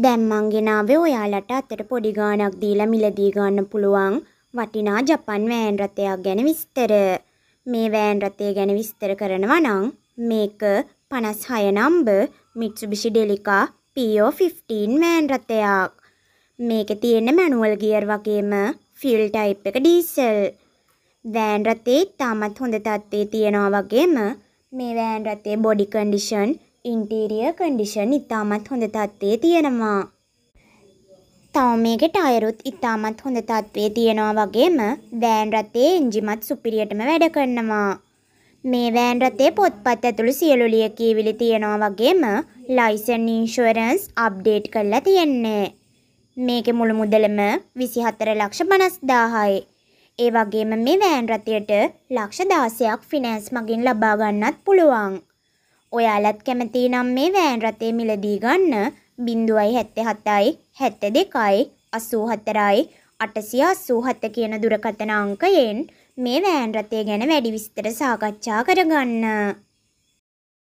දැන් මං ගෙනාවේ ඔයාලට අතට පොඩි ගාණක් දීලා මිලදී ගන්න පුළුවන් වටිනා ජපන් වෑන් රථයක් ගැන විස්තර. මේ වෑන් රථය ගැන විස්තර කරනවා නම් මේක 56 number Mitsubishi Delica PO15 van රථයක්. මේකේ තියෙන මැනුවල් ගියර් වගේම ෆියල් ටයිප් එක ඩීසල්. වෑන් රථේ තාමත් හොඳ තත්ත්වයේ තියනවා වගේම මේ වෑන් රථේ බොඩි කන්ඩිෂන් ඉන්ටීරිය කන්ඩිෂන් ඉතාමත් හොඳ තත්ත්වයේ තියෙනවා. තව මේකේ ටයරුත් ඉතාමත් හොඳ තත්ත්වයේ තියෙනවා වගේම වෑන් රථයේ එන්ජිමත් සුපිරියටම වැඩ කරනවා. මේ වෑන් රථයේ පොත්පත් ඇතුළු සියලු ලියකියවිලි තියෙනවා වගේම ලයිසන් ඉන්ෂුරන්ස් අප්ඩේට් කරලා තියෙන්නේ. මේකේ මුළු මුදලම 24 ලක්ෂ 50000යි. ඒ වගේම මේ වෑන් රථයට ලක්ෂ 16ක් ෆිනෑන්ස් මගින් ලබා ගන්නත් පුළුවන්. ඔයාලත් කැමති නම් මේ වෑන් රථය මිලදී ගන්න බින්දුවයි හැත්තේ හතයි හැත්ත දෙකයි අසූ හතරයි අටසිය අස්සූ හත්ත කියන දුරකථන අංකයෙන් මේ වෑන් රථය ගැන වැඩි විස්තර සාකච්ඡා කරගන්න.